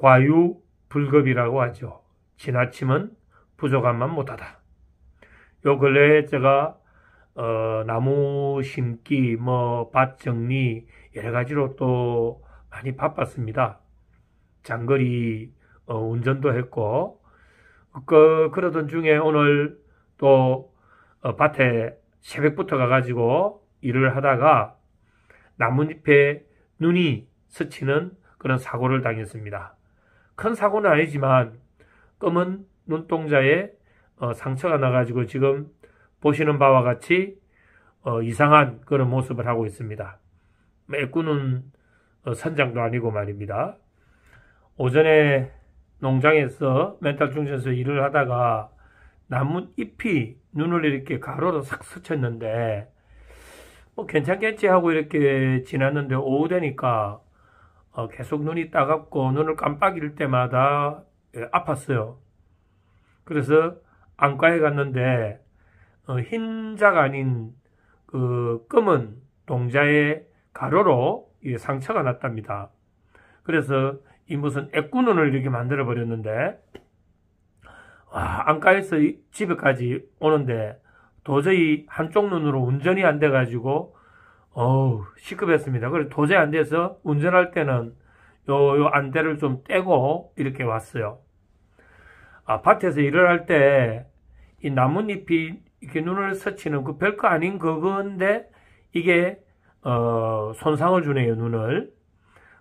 과유불급이라고 하죠. 지나치면 부족함만 못하다. 요 근래에 제가 어, 나무 심기, 뭐, 밭 정리, 여러 가지로 또 많이 바빴습니다. 장거리, 어, 운전도 했고, 그, 그러던 중에 오늘 또, 어, 밭에 새벽부터 가가지고 일을 하다가 나뭇잎에 눈이 스치는 그런 사고를 당했습니다. 큰 사고는 아니지만 검은 눈동자에 어, 상처가 나가지고 지금 보시는 바와 같이 어, 이상한 그런 모습을 하고 있습니다. 메꾸는 어, 선장도 아니고 말입니다. 오전에 농장에서 멘탈 중전에서 일을 하다가 나뭇 잎이 눈을 이렇게 가로로 싹 스쳤는데 뭐 괜찮겠지 하고 이렇게 지났는데 오후 되니까 어, 계속 눈이 따갑고 눈을 깜빡일 때마다 예, 아팠어요. 그래서 안과에 갔는데 어, 흰자가 아닌 그 검은 동자의 가로로 예, 상처가 났답니다. 그래서 이 무슨 액구눈을 이렇게 만들어 버렸는데 와, 안과에서 집에까지 오는데 도저히 한쪽 눈으로 운전이 안 돼가지고 어우 시급했습니다. 그래서 도저히 안 돼서 운전할 때는 요, 요 안대를 좀 떼고 이렇게 왔어요. 아파트에서 일을 할 때 이 나뭇잎이 이렇게 눈을 스치는 그 별거 아닌 그건데 이게 어, 손상을 주네요 눈을.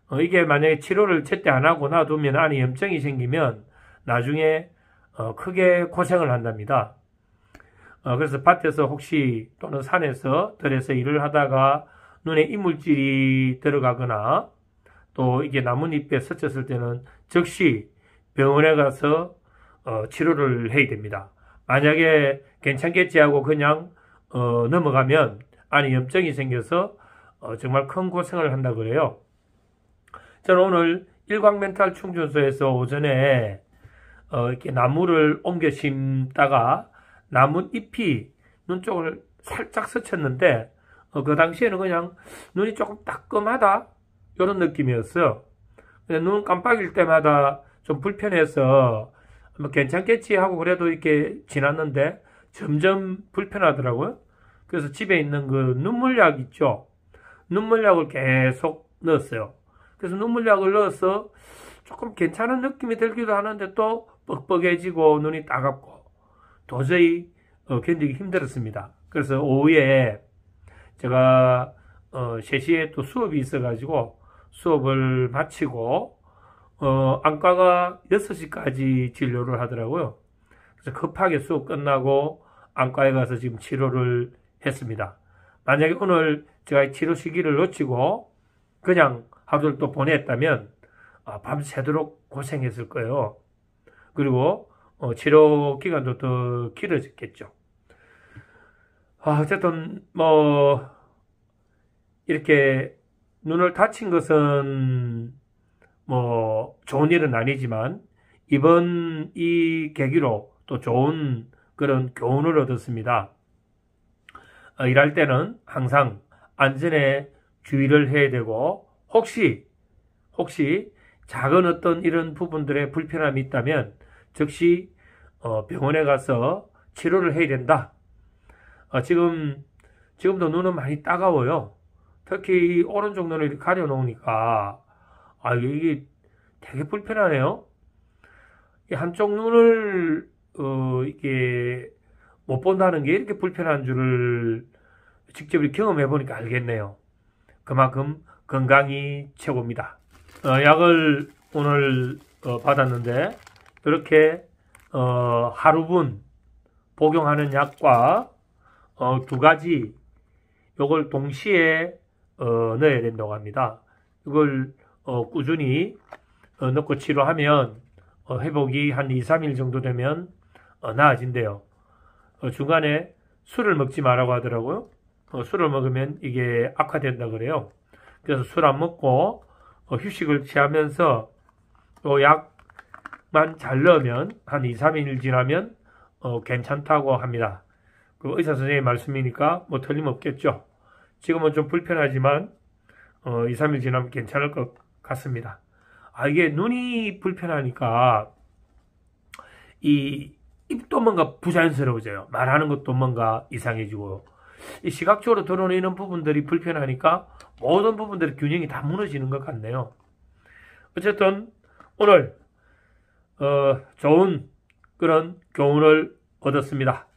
어, 이게 만약에 치료를 제때 안 하고 놔두면 안에 염증이 생기면 나중에 어, 크게 고생을 한답니다. 어, 그래서 밭에서 혹시 또는 산에서 들에서 일을 하다가 눈에 이물질이 들어가거나 또 이게 나뭇잎에 스쳤을 때는 즉시 병원에 가서 어, 치료를 해야 됩니다. 만약에 괜찮겠지 하고 그냥 어, 넘어가면 안에 염증이 생겨서 어, 정말 큰 고생을 한다 그래요. 저는 오늘 일광 멘탈 충전소에서 오전에 어, 이렇게 나무를 옮겨 심다가 나무잎이눈 쪽을 살짝 스쳤는데 어, 그 당시에는 그냥 눈이 조금 따끔하다 이런 느낌이었어요. 근데 눈 깜빡일 때마다 좀 불편해서 뭐 괜찮겠지 하고 그래도 이렇게 지났는데 점점 불편하더라고요. 그래서 집에 있는 그 눈물약 있죠. 눈물약을 계속 넣었어요. 그래서 눈물약을 넣어서 조금 괜찮은 느낌이 들기도 하는데 또 뻑뻑해지고 눈이 따갑고 도저히 어, 견디기 힘들었습니다. 그래서 오후에 제가 어, 3시에 또 수업이 있어가지고 수업을 마치고 어, 안과가 6시까지 진료를 하더라고요. 그래서 급하게 수업 끝나고 안과에 가서 지금 치료를 했습니다. 만약에 오늘 제가 치료 시기를 놓치고 그냥 하루를 또 보냈다면 아, 밤새도록 고생했을 거예요. 그리고 어, 치료 기간도 더 길어졌겠죠. 아, 어쨌든 뭐 이렇게 눈을 다친 것은 뭐 좋은 일은 아니지만 이번 이 계기로 또 좋은 그런 교훈을 얻었습니다. 어, 일할 때는 항상 안전에 주의를 해야 되고 혹시 혹시 작은 어떤 이런 부분들의 불편함이 있다면 즉시 어, 병원에 가서 치료를 해야 된다. 어, 지금 지금도 눈은 많이 따가워요. 특히 오른쪽 눈을 가려 놓으니까 아 이게 되게 불편하네요. 한쪽 눈을 어, 이게 못 본다는 게 이렇게 불편한 줄을 직접 경험해 보니까 알겠네요. 그만큼 건강이 최고입니다. 어, 약을 오늘 어, 받았는데 이렇게 어, 하루분 복용하는 약과 어, 두 가지 요걸 동시에 어, 넣어야 된다고 합니다. 이걸 어, 꾸준히 어, 넣고 치료하면 어, 회복이 한 2, 3일 정도 되면 어, 나아진대요. 어, 중간에 술을 먹지 말라고 하더라고요. 어, 술을 먹으면 이게 악화된다 그래요. 그래서 술 안 먹고 어, 휴식을 취하면서 또약 만 잘넣으면 한 2, 3일 지나면 어, 괜찮다고 합니다. 그 의사 선생님 말씀이니까 뭐 틀림없겠죠. 지금은 좀 불편하지만 어, 2, 3일 지나면 괜찮을 것 같습니다. 아 이게 눈이 불편하니까 이 입도 뭔가 부자연스러워져요. 말하는 것도 뭔가 이상해지고 이 시각적으로 드러내는 부분들이 불편하니까 모든 부분들의 균형이 다 무너지는 것 같네요. 어쨌든 오늘 어, 좋은 그런 교훈을 얻었습니다.